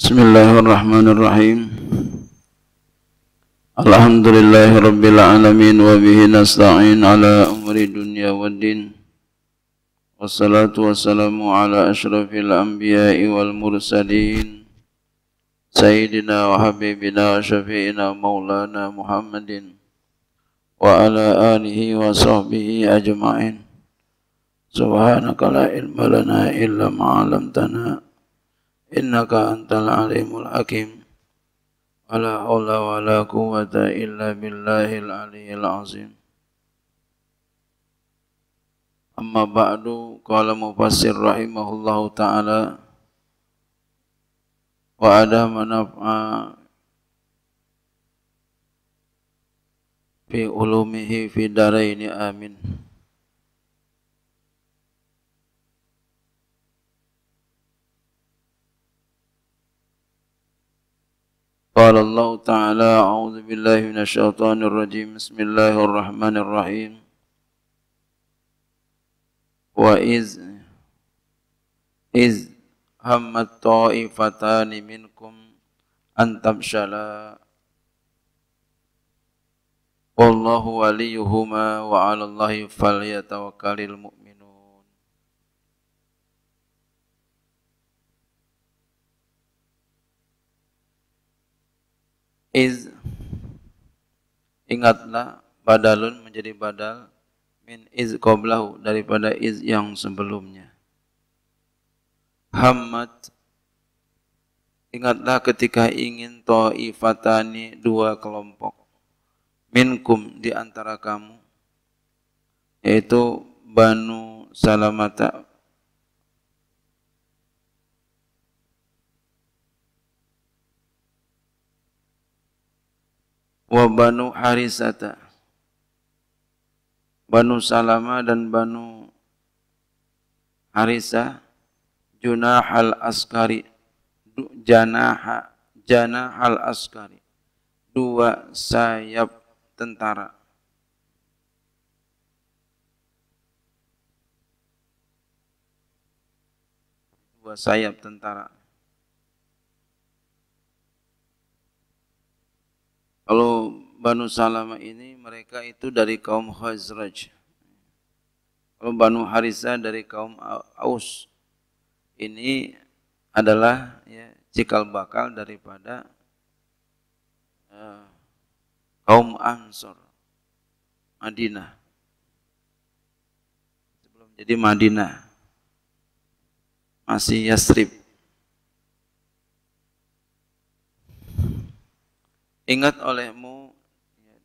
بسم الله الرحمن الرحيم الحمد لله رب العالمين وبه نستعين على أمر الدنيا والدين والصلاة والسلام على أشرف الأنبياء والمرسلين سيدنا وحبيبنا وشفيعنا مولانا محمد وعلى آله وصحبه أجمعين سبحانك لا علم لنا إلا ما علمتنا إنك أنت العليم الحكيم ولا حول ولا قوة إلا بالله العلي العظيم أما بعد قال مفسر رحمه الله تعالى وأدام نفع في علومه في دارين آمين الله تعالى أعوذ بالله من الشيطان الرجيم بسم الله الرحمن الرحيم وإذ إذ هم الطائفتان منكم أن تبشلا والله وليهما وعلى الله فليتوكل المؤمن Iz ingatlah badalun menjadi badal min iz qoblahu daripada iz yang sebelumnya. Hammat ingatlah ketika ingin ta'ifatani dua kelompok minkum di antara kamu yaitu Banu Salamata wa Banu Harisata. Banu Salama dan Banu Harisa Junah al-Askari Janaha Janah al-Askari Dua sayap tentara Dua sayap tentara Kalau Banu Salama ini mereka itu dari kaum Khazraj. Kalau Banu Harisa dari kaum Aus. Ini adalah ya, cikal bakal daripada uh, kaum Ansor Madinah sebelum jadi Madinah masih Yasrib. ingat olehmu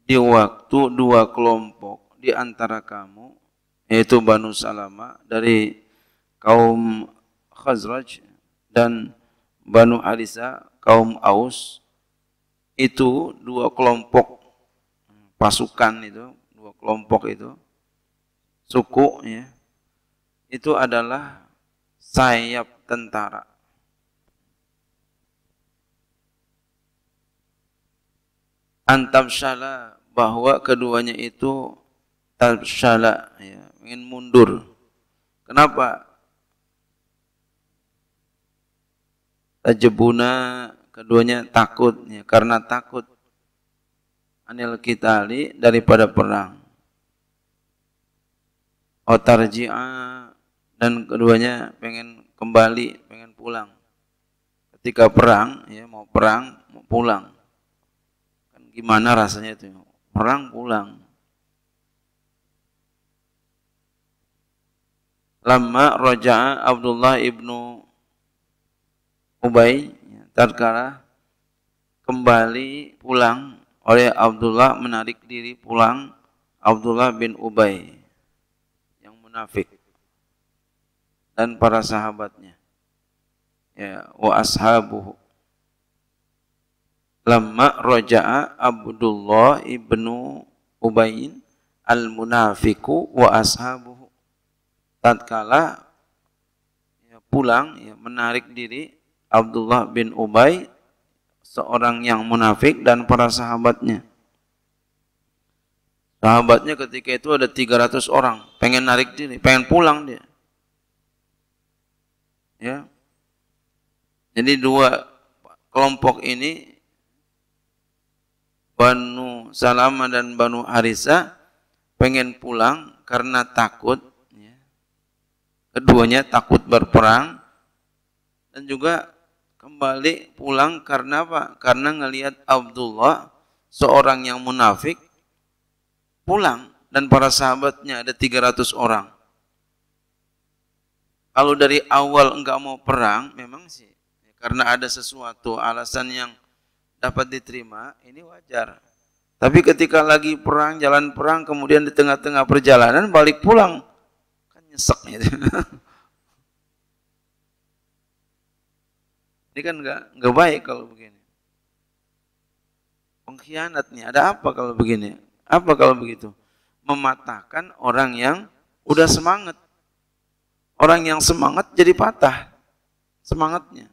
di waktu dua kelompok di antara kamu yaitu Banu Salama dari kaum Khazraj dan Banu Arisa kaum Aus itu dua kelompok pasukan itu dua kelompok itu suku ya itu adalah sayap tentara antam syala bahwa keduanya itu tamsyala ya, ingin mundur. Kenapa? Tajebuna keduanya takut ya, karena takut anil kitali daripada perang. Otarji'a dan keduanya pengen kembali, pengen pulang. Ketika perang, ya mau perang, mau pulang gimana rasanya itu perang pulang lama roja Abdullah ibnu Ubay ya, tatkala kembali pulang oleh Abdullah menarik diri pulang Abdullah bin Ubay yang munafik dan para sahabatnya ya wa ashabuhu Lama roja'a Abdullah ibnu Ubayin al-munafiku wa ashabuhu. Tatkala ya, pulang, ya, menarik diri Abdullah bin Ubay, seorang yang munafik dan para sahabatnya. Sahabatnya ketika itu ada 300 orang, pengen narik diri, pengen pulang dia. Ya. Jadi dua kelompok ini Banu Salama dan Banu Harisa pengen pulang karena takut. Ya. Keduanya takut berperang dan juga kembali pulang karena apa? Karena ngelihat Abdullah seorang yang munafik pulang dan para sahabatnya ada 300 orang. Kalau dari awal enggak mau perang, memang sih karena ada sesuatu alasan yang dapat diterima, ini wajar. Tapi ketika lagi perang, jalan perang, kemudian di tengah-tengah perjalanan balik pulang, kan nyesek gitu. ini kan nggak nggak baik kalau begini. Pengkhianat nih, ada apa kalau begini? Apa kalau begitu? Mematahkan orang yang udah semangat. Orang yang semangat jadi patah semangatnya.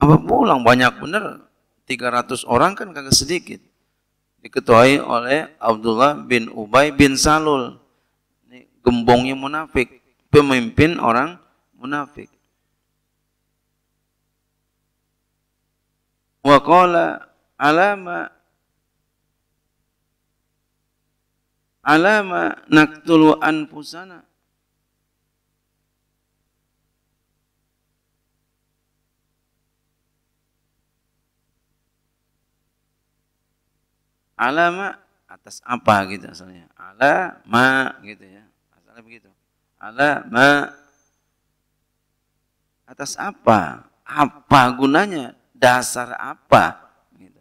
Apa pulang banyak bener 300 orang kan kagak sedikit. Diketuai oleh Abdullah bin Ubay bin Salul. Ini gembongnya munafik, pemimpin orang munafik. Wa qala alama alama naktulu anfusana Alama atas apa gitu asalnya. Ala ma gitu ya. Asalnya begitu. Ala ma atas apa? Apa gunanya? Dasar apa? Gitu.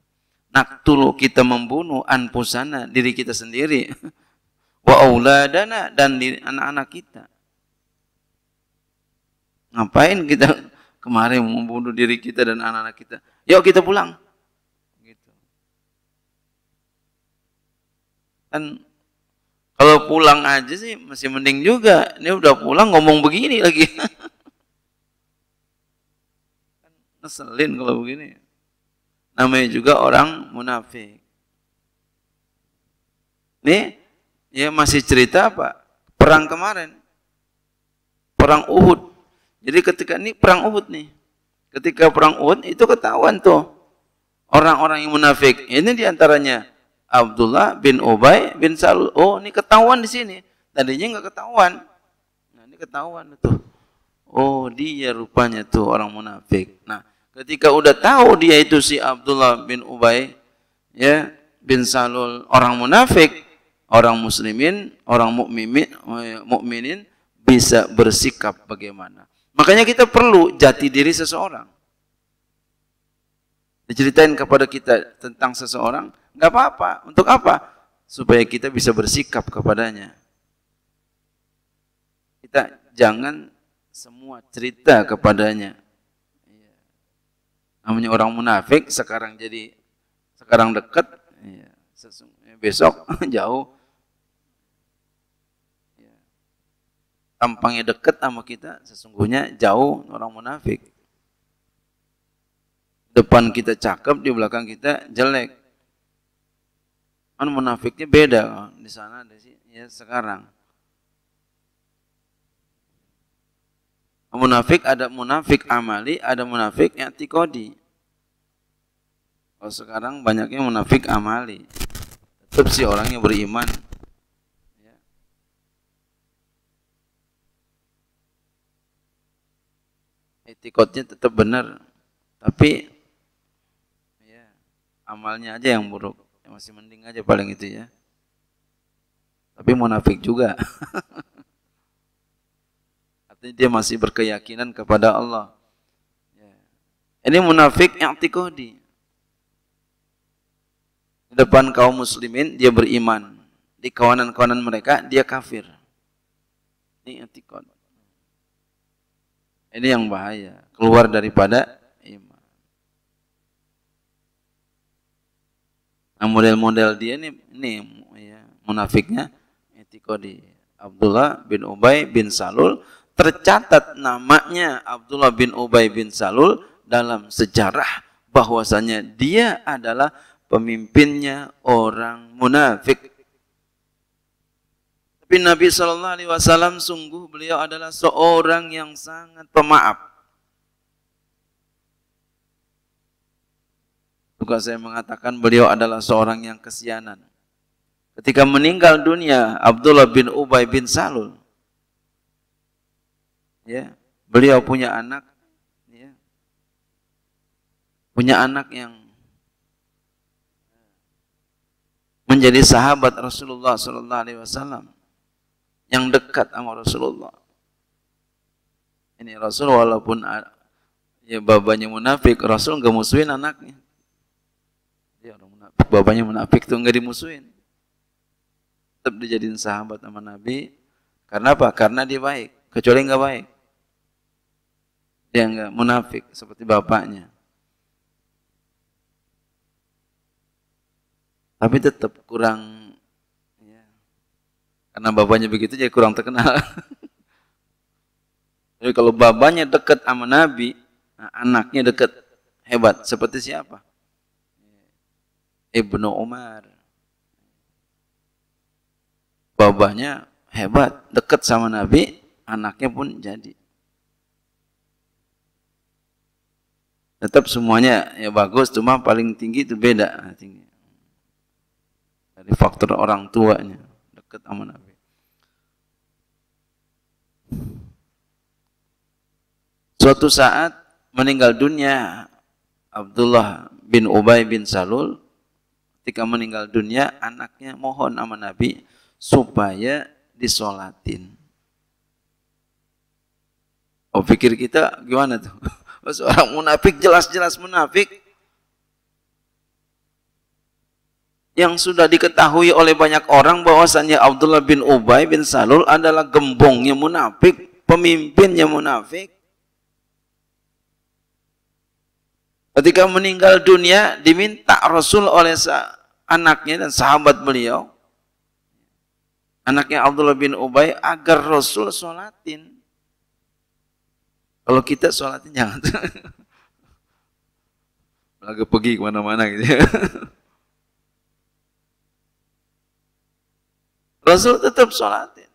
Naktulu kita membunuh anpusana diri kita sendiri. Wa auladana dan anak-anak kita. Ngapain kita kemarin membunuh diri kita dan anak-anak kita? Yuk kita pulang. Kan kalau pulang aja sih masih mending juga. Ini udah pulang ngomong begini lagi. Ngeselin kalau begini. Namanya juga orang munafik. Ini ya masih cerita apa? Perang kemarin. Perang Uhud. Jadi ketika ini perang Uhud nih. Ketika perang Uhud itu ketahuan tuh orang-orang yang munafik. Ini diantaranya Abdullah bin Ubay bin Salul. Oh, ini ketahuan di sini. Tadinya nggak ketahuan. Nah, ini ketahuan tuh. Oh, dia rupanya tuh orang munafik. Nah, ketika udah tahu dia itu si Abdullah bin Ubay ya bin Salul orang munafik, orang muslimin, orang mukminin, mukminin bisa bersikap bagaimana. Makanya kita perlu jati diri seseorang. Diceritain kepada kita tentang seseorang, Nggak apa-apa. Untuk apa? Supaya kita bisa bersikap kepadanya. Kita jangan semua cerita kepadanya. Iya. Namanya orang munafik sekarang jadi sekarang dekat, iya. besok jauh. Iya. Tampangnya dekat sama kita, sesungguhnya jauh orang munafik. Depan kita cakep, di belakang kita jelek kan munafiknya beda kan, di sana di sini ya sekarang munafik ada munafik amali ada munafik tikodi kalau sekarang banyaknya munafik amali tetap si orangnya beriman etikotnya ya. tetap benar tapi ya, amalnya aja yang buruk masih mending aja paling itu ya. Tapi munafik juga. Artinya dia masih berkeyakinan kepada Allah. Ya. Ini munafik yang i'tikodi. Di depan kaum muslimin dia beriman. Di kawanan-kawanan mereka dia kafir. Ini i'tikod. Ini yang bahaya. Keluar daripada Nah, model-model dia ini ini ya, munafiknya etikodi Abdullah bin Ubay bin Salul tercatat namanya Abdullah bin Ubay bin Salul dalam sejarah bahwasanya dia adalah pemimpinnya orang munafik. Tapi Nabi Shallallahu Alaihi Wasallam sungguh beliau adalah seorang yang sangat pemaaf. Suka saya mengatakan beliau adalah seorang yang kesianan. Ketika meninggal dunia Abdullah bin Ubay bin Salul, ya, beliau punya anak, ya, punya anak yang menjadi sahabat Rasulullah Sallallahu Alaihi Wasallam yang dekat sama Rasulullah. Ini Rasul walaupun ya babanya munafik, Rasul nggak musuhin anaknya Bapaknya munafik tuh nggak dimusuhin. Tetap dijadiin sahabat sama Nabi. Karena apa? Karena dia baik. Kecuali nggak baik. Dia nggak munafik seperti bapaknya. Tapi tetap kurang ya. karena bapaknya begitu jadi kurang terkenal. Jadi kalau bapaknya dekat sama Nabi, nah anaknya dekat hebat. Seperti siapa? Ibnu Umar. Babahnya hebat, dekat sama Nabi, anaknya pun jadi. Tetap semuanya ya bagus, cuma paling tinggi itu beda Dari faktor orang tuanya, dekat sama Nabi. Suatu saat meninggal dunia Abdullah bin Ubay bin Salul ketika meninggal dunia anaknya mohon sama Nabi supaya disolatin. Oh pikir kita gimana tuh? Seorang munafik jelas-jelas munafik yang sudah diketahui oleh banyak orang bahwasannya Abdullah bin Ubay bin Salul adalah gembongnya munafik, pemimpinnya munafik. Ketika meninggal dunia diminta Rasul oleh sa anaknya dan sahabat beliau, anaknya Abdullah bin Ubay agar Rasul sholatin. Kalau kita sholatin jangan. Lagi pergi kemana-mana gitu ya. Rasul tetap sholatin.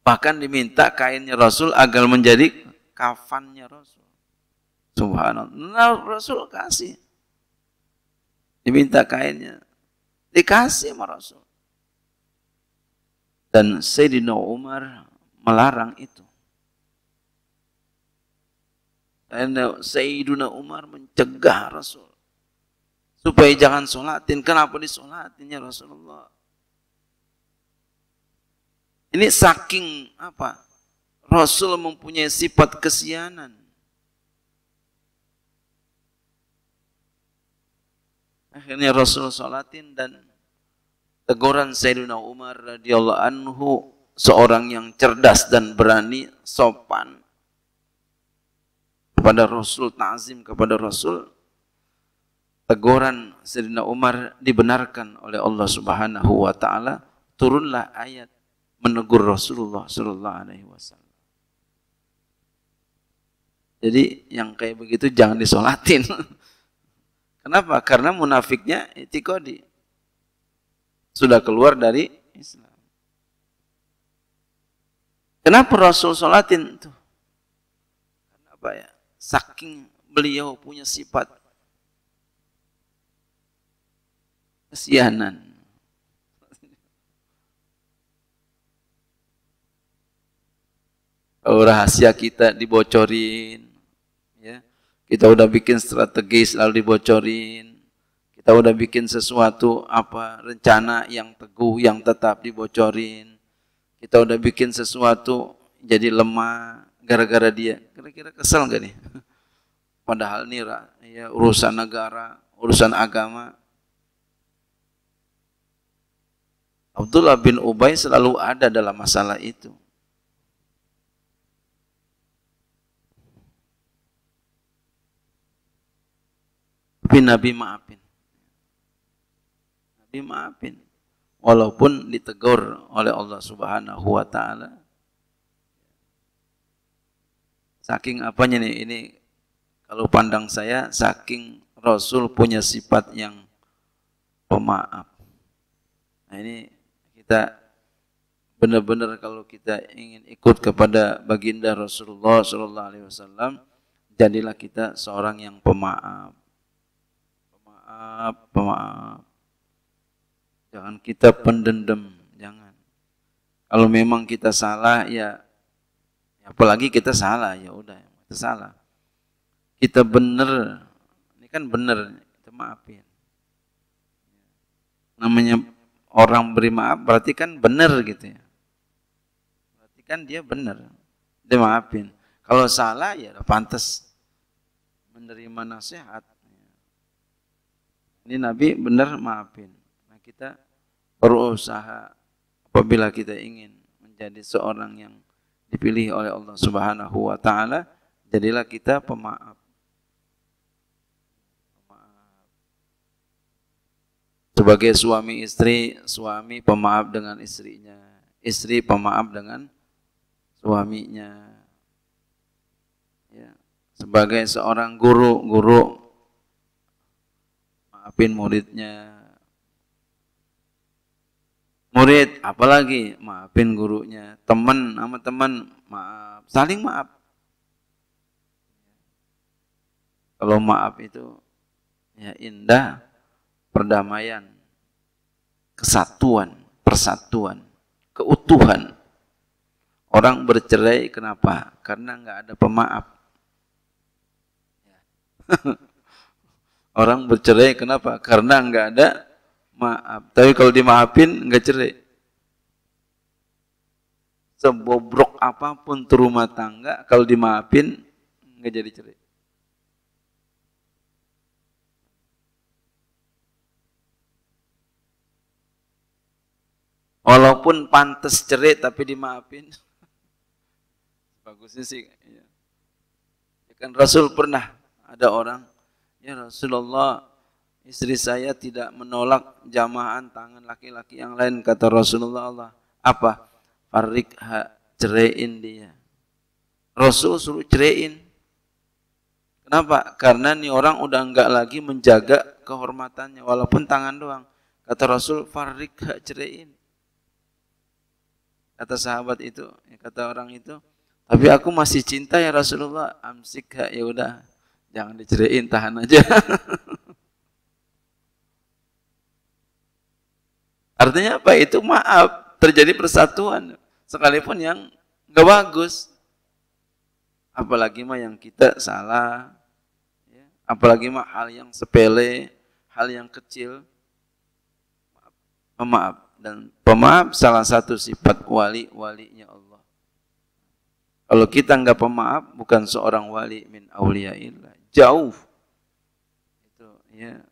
Bahkan diminta kainnya Rasul agar menjadi kafannya Rasul. Subhanallah. Nah, Rasul kasih. Diminta kainnya. Dikasih sama Rasul. Dan Sayyidina Umar melarang itu. Dan Sayyidina Umar mencegah Rasul. Supaya jangan solatin. Kenapa disolatin ya Rasulullah? Ini saking apa? Rasul mempunyai sifat kesianan. Akhirnya Rasul salatin dan teguran Sayyidina Umar radhiyallahu anhu seorang yang cerdas dan berani sopan kepada Rasul ta'zim kepada Rasul teguran Sayyidina Umar dibenarkan oleh Allah Subhanahu wa taala turunlah ayat menegur Rasulullah sallallahu alaihi wasallam jadi yang kayak begitu jangan disolatin Kenapa? Karena munafiknya itikodi. Sudah keluar dari Islam. Kenapa Rasul sholatin tuh? Kenapa ya? Saking beliau punya sifat kesianan. Oh, rahasia kita dibocorin. Kita udah bikin strategis lalu dibocorin. Kita udah bikin sesuatu apa rencana yang teguh yang tetap dibocorin. Kita udah bikin sesuatu jadi lemah gara-gara dia. Kira-kira kesel gak nih? Padahal nih ya urusan negara, urusan agama. Abdullah bin Ubay selalu ada dalam masalah itu. Tapi Nabi maafin. Nabi maafin. Walaupun ditegur oleh Allah Subhanahu wa taala. Saking apanya nih ini kalau pandang saya saking Rasul punya sifat yang pemaaf. Nah ini kita benar-benar kalau kita ingin ikut kepada baginda Rasulullah Shallallahu Alaihi Wasallam jadilah kita seorang yang pemaaf pemaaf, pemaaf. Jangan kita pendendam, jangan. Kalau memang kita salah ya, apalagi kita salah ya udah, kita salah. Kita benar, ini kan benar, kita maafin. Namanya orang beri maaf berarti kan benar gitu ya. Berarti kan dia benar, dia maafin. Kalau salah ya pantas menerima nasihat ini Nabi benar maafin. Nah, kita berusaha apabila kita ingin menjadi seorang yang dipilih oleh Allah Subhanahu wa taala, jadilah kita pemaaf. pemaaf. Sebagai suami istri, suami pemaaf dengan istrinya, istri pemaaf dengan suaminya. Ya. Sebagai seorang guru, guru maafin muridnya murid apalagi maafin gurunya teman sama teman maaf saling maaf kalau maaf itu ya indah perdamaian kesatuan persatuan keutuhan orang bercerai kenapa karena nggak ada pemaaf Orang bercerai kenapa? Karena enggak ada maaf. Tapi kalau dimaafin enggak cerai. Sebobrok apapun tuh rumah tangga, kalau dimaafin enggak jadi cerai. Walaupun pantas cerai, tapi dimaafin. Bagusnya sih. Iya. Ya. Kan Rasul pernah ada orang Ya Rasulullah, istri saya tidak menolak jamahan tangan laki-laki yang lain. Kata Rasulullah Allah, apa? Farik ha, cerein dia. Rasul suruh cerein. Kenapa? Karena nih orang udah enggak lagi menjaga kehormatannya walaupun tangan doang. Kata Rasul, farik ha, cerein. Kata sahabat itu, ya kata orang itu, tapi aku masih cinta ya Rasulullah. Amsik ya udah Jangan diceritain, tahan aja. Artinya apa? Itu maaf, terjadi persatuan. Sekalipun yang gak bagus. Apalagi mah yang kita salah. Ya. Apalagi mah hal yang sepele, hal yang kecil. Pemaaf. Dan pemaaf salah satu sifat wali-walinya Allah. Kalau kita nggak pemaaf, bukan seorang wali min awliyaillah jauh itu ya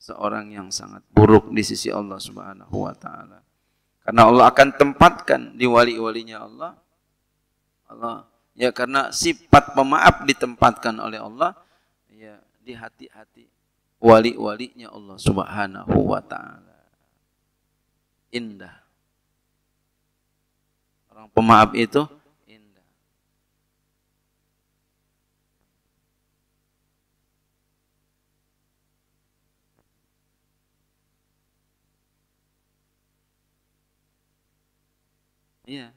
seorang yang sangat buruk di sisi Allah Subhanahu wa taala. Karena Allah akan tempatkan di wali-walinya Allah. Allah ya karena sifat pemaaf ditempatkan oleh Allah ya di hati-hati wali-walinya Allah Subhanahu wa taala. Indah. Orang pemaaf itu Iya.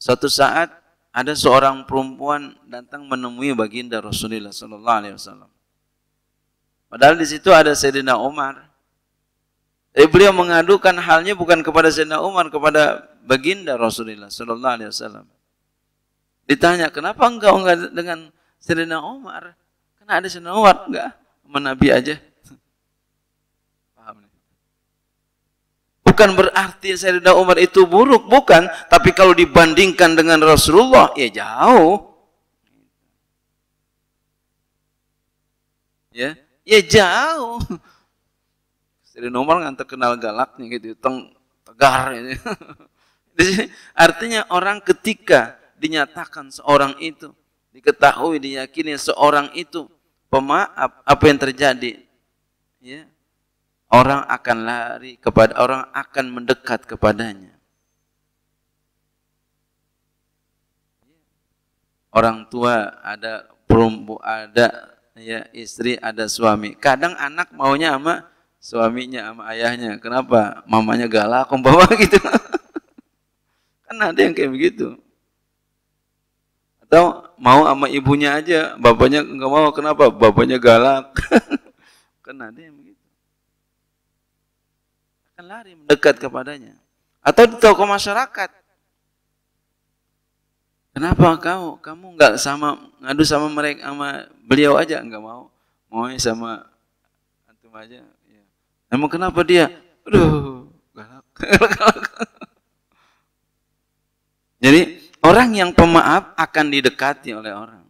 Suatu saat ada seorang perempuan datang menemui baginda Rasulullah Sallallahu Alaihi Wasallam. Padahal di situ ada Sayyidina Umar. Tapi eh, beliau mengadukan halnya bukan kepada Sayyidina Umar, kepada baginda Rasulullah Sallallahu Alaihi Wasallam. Ditanya, kenapa engkau enggak dengan Sayyidina Umar? Kenapa ada Sayyidina Umar, enggak, menabi aja. Bukan berarti Sayyidina Umar itu buruk, bukan. Tapi kalau dibandingkan dengan Rasulullah, ya jauh. Ya, ya jauh. Sayyidina Umar kan terkenal galaknya gitu, teng tegar. Gitu. artinya orang ketika dinyatakan seorang itu, diketahui, diyakini seorang itu pemaaf apa yang terjadi. Ya, Orang akan lari kepada orang akan mendekat kepadanya. Orang tua ada perempuan ada ya istri ada suami. Kadang anak maunya sama suaminya sama ayahnya. Kenapa? Mamanya galak bawa gitu. kan ada yang kayak begitu. Atau mau sama ibunya aja, bapaknya nggak mau. Kenapa? Bapaknya galak. kan ada yang begitu akan lari mendekat kepadanya. Atau di toko masyarakat. Kenapa kau? Kamu nggak sama ngadu sama mereka sama beliau aja nggak mau. Mau sama antum aja. Ya. Emang kenapa dia? Aduh, galak. Jadi orang yang pemaaf akan didekati oleh orang.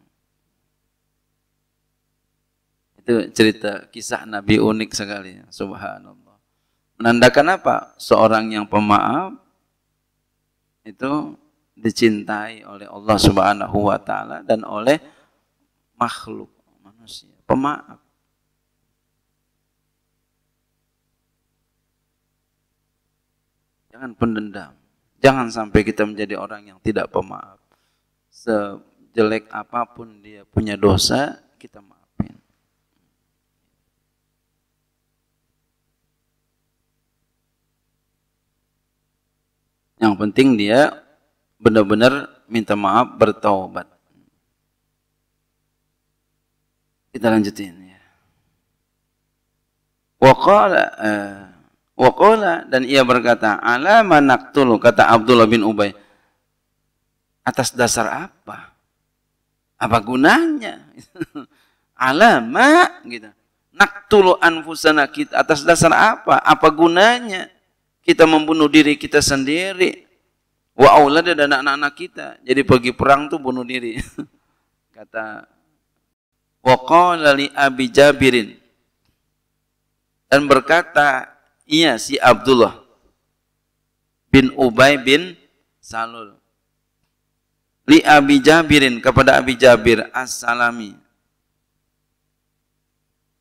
Itu cerita kisah Nabi unik sekali, subhanallah. Menandakan apa? Seorang yang pemaaf itu dicintai oleh Allah Subhanahu wa taala dan oleh makhluk manusia. Pemaaf. Jangan pendendam. Jangan sampai kita menjadi orang yang tidak pemaaf. Sejelek apapun dia punya dosa, kita maaf. Yang penting dia benar-benar minta maaf, bertaubat. Kita lanjutin ya. Waqala uh, eh, dan ia berkata, "Ala tulu kata Abdullah bin Ubay. Atas dasar apa? Apa gunanya? Alamak, gitu. Naktulu anfusana kita atas dasar apa? Apa gunanya? kita membunuh diri kita sendiri wa ada dan anak-anak kita jadi pergi perang tuh bunuh diri kata wa qala li abi jabirin dan berkata iya si Abdullah bin Ubay bin Salul li abi jabirin kepada abi jabir as-salami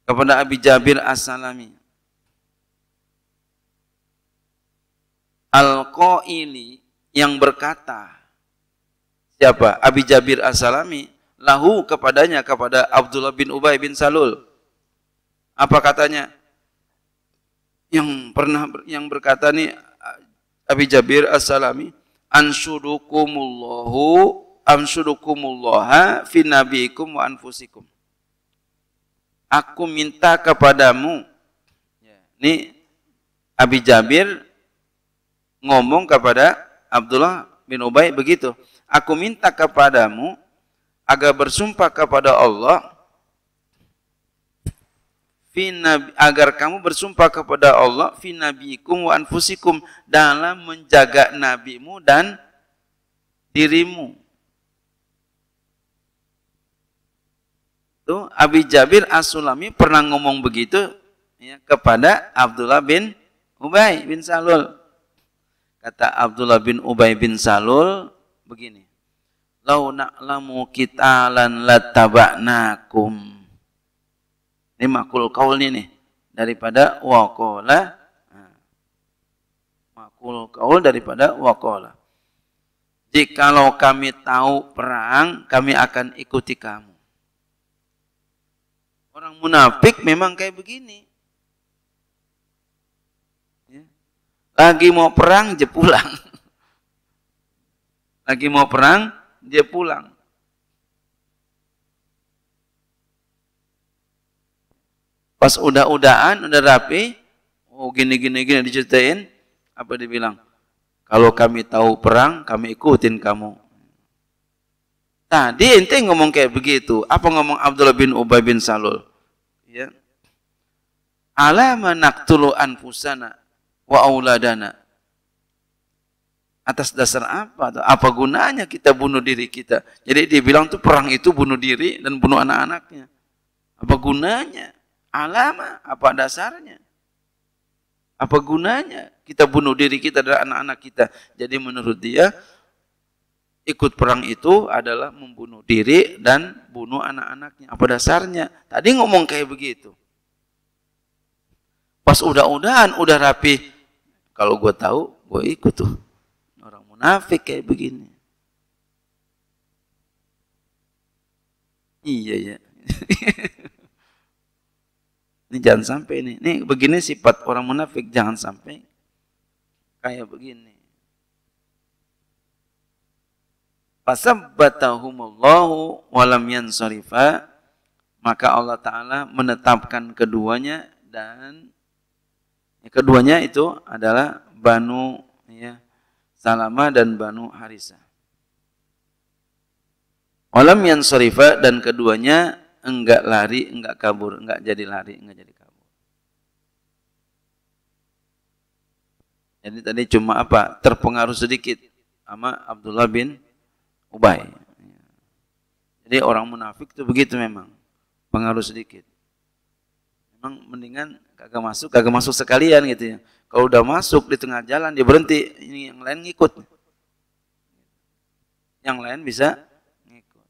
kepada abi jabir as-salami Al-Qaili yang berkata siapa? Abi Jabir As-Salami lahu kepadanya kepada Abdullah bin Ubay bin Salul. Apa katanya? Yang pernah yang berkata nih Abi Jabir As-Salami ansudukumullahu ansudukumullah fi nabiikum wa anfusikum. Aku minta kepadamu. Ini Abi Jabir ngomong kepada Abdullah bin Ubay begitu. Aku minta kepadamu agar bersumpah kepada Allah agar kamu bersumpah kepada Allah fi nabiikum wa anfusikum dalam menjaga nabimu dan dirimu. Tuh, Abi Jabir As-Sulami pernah ngomong begitu ya, kepada Abdullah bin Ubay bin Salul. Kata Abdullah bin Ubay bin Salul begini. Lau na'lamu kitalan latabaknakum Ini makul kaulnya nih. Daripada wakola. Nah. Makul kaul daripada wakola. Jikalau kami tahu perang, kami akan ikuti kamu. Orang munafik memang kayak begini. Lagi mau perang, je pulang. Lagi mau perang, dia pulang. Pas udah-udahan, udah rapi, oh gini-gini gini diceritain, apa dibilang? Kalau kami tahu perang, kami ikutin kamu. Nah dia ente ngomong kayak begitu. Apa ngomong Abdullah bin Ubay bin Salul? Ya. Alama naktulu anfusana wa auladana. Atas dasar apa? Apa gunanya kita bunuh diri kita? Jadi dia bilang tuh perang itu bunuh diri dan bunuh anak-anaknya. Apa gunanya? Alama, apa dasarnya? Apa gunanya kita bunuh diri kita dan anak-anak kita? Jadi menurut dia, ikut perang itu adalah membunuh diri dan bunuh anak-anaknya. Apa dasarnya? Tadi ngomong kayak begitu. Pas udah-udahan, udah rapi, kalau gue tahu, gue ikut tuh. Orang munafik kayak begini. Iya ya. ini jangan sampai ini. Nih begini sifat orang munafik jangan sampai kayak begini. Fasabbatahumullahu walam yansarifa maka Allah Ta'ala menetapkan keduanya dan Ya, keduanya itu adalah Banu ya, Salama dan Banu Harisa. Olam yang sorifa dan keduanya enggak lari, enggak kabur, enggak jadi lari, enggak jadi kabur. Jadi tadi cuma apa? Terpengaruh sedikit sama Abdullah bin Ubay. Jadi orang munafik itu begitu memang. Pengaruh sedikit. Memang mendingan kagak masuk, kagak masuk sekalian gitu ya. Kalau udah masuk di tengah jalan dia berhenti, ini yang lain ngikut. Yang lain bisa ngikut.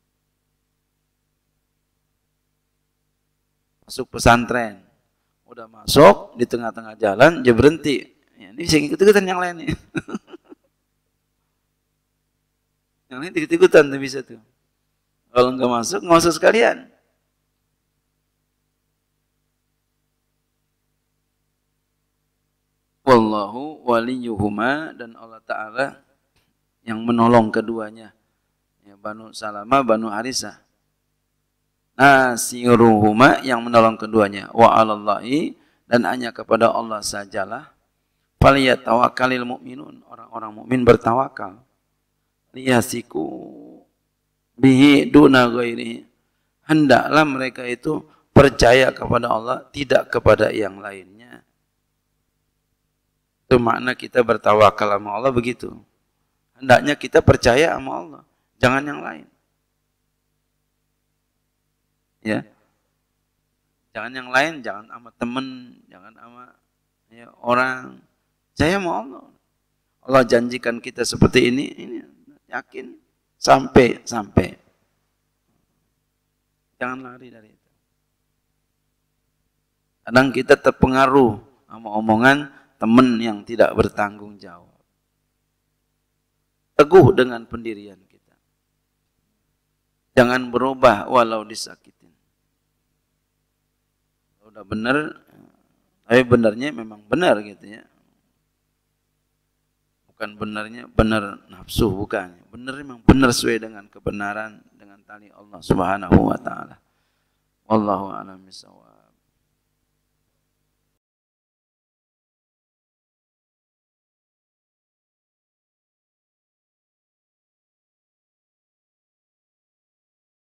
Masuk pesantren. Udah masuk di tengah-tengah jalan dia berhenti. Ya, ini bisa ngikut-ikutan yang lain. nih. yang lain ikut-ikutan tuh bisa tuh. Kalau nggak masuk, nggak masuk sekalian. waliyuhuma dan Allah Ta'ala yang menolong keduanya. Ya, Banu Salama, Banu Arisa Nasiruhuma yang menolong keduanya. Wa alallahi dan hanya kepada Allah sajalah. Faliyat tawakalil mu'minun. Orang-orang mukmin bertawakal. Liyasiku bihi duna ghairi Hendaklah mereka itu percaya kepada Allah, tidak kepada yang lain itu makna kita bertawakal sama Allah begitu. Hendaknya kita percaya sama Allah, jangan yang lain. Ya. Jangan yang lain, jangan sama teman, jangan sama ya, orang. Saya mau Allah. Allah janjikan kita seperti ini, ini yakin sampai sampai. Jangan lari dari itu. Kadang kita terpengaruh sama omongan teman yang tidak bertanggung jawab. Teguh dengan pendirian kita. Jangan berubah walau disakitin. Udah benar, tapi benarnya memang benar gitu ya. Bukan benarnya benar nafsu, bukan. Benar memang benar sesuai dengan kebenaran, dengan tali Allah Subhanahu wa taala. Wallahu a'lam bishawab.